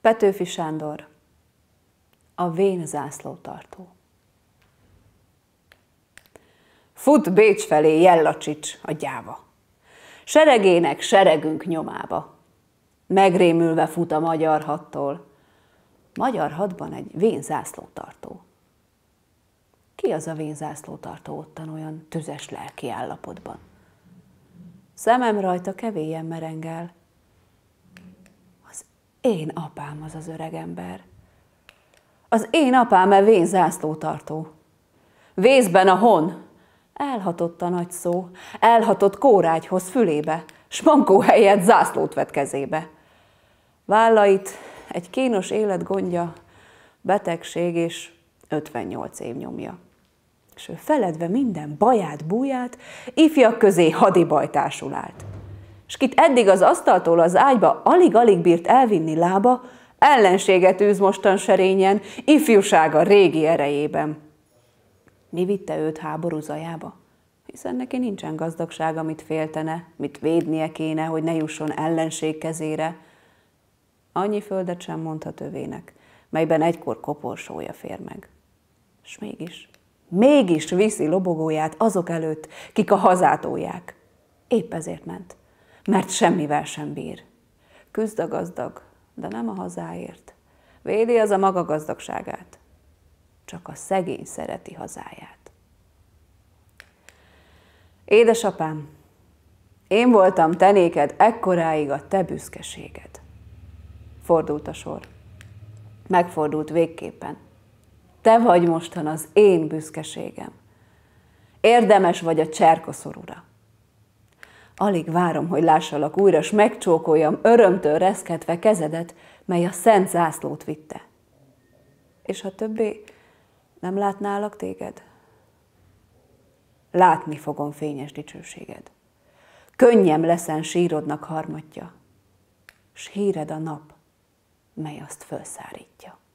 Petőfi Sándor, a vén tartó. Fut Bécs felé Jellacsics a gyáva. Seregének seregünk nyomába. Megrémülve fut a magyar hattól. Magyar hadban egy vén tartó. Ki az a vén tartó ottan olyan tüzes lelki állapotban? Szemem rajta kevélyen merengel, én apám az az öregember. Az én apám e vén zászlótartó. Vészben a hon. Elhatott a nagy szó, elhatott kórágyhoz fülébe, s mankó helyett zászlót vett kezébe. Vállait egy kínos élet gondja, betegség és 58 év nyomja. És ő feledve minden baját, búját, ifjak közé hadibajtásul állt s kit eddig az asztaltól az ágyba alig-alig bírt elvinni lába, ellenséget űz mostan serényen, ifjúsága régi erejében. Mi vitte őt háború zajába? Hiszen neki nincsen gazdagság, amit féltene, mit védnie kéne, hogy ne jusson ellenség kezére. Annyi földet sem mondhat övének, melyben egykor koporsója fér meg. S mégis, mégis viszi lobogóját azok előtt, kik a hazátolják. Épp ezért ment mert semmivel sem bír. Küzd a gazdag, de nem a hazáért. Védi az a maga gazdagságát. Csak a szegény szereti hazáját. Édesapám, én voltam te néked ekkoráig a te büszkeséged. Fordult a sor. Megfordult végképpen. Te vagy mostan az én büszkeségem. Érdemes vagy a cserkoszorúra. Alig várom, hogy lássalak újra, s megcsókoljam örömtől reszketve kezedet, mely a szent zászlót vitte. És ha többé nem látnálak téged? Látni fogom fényes dicsőséged. Könnyem leszen sírodnak harmatja, s híred a nap, mely azt felszárítja.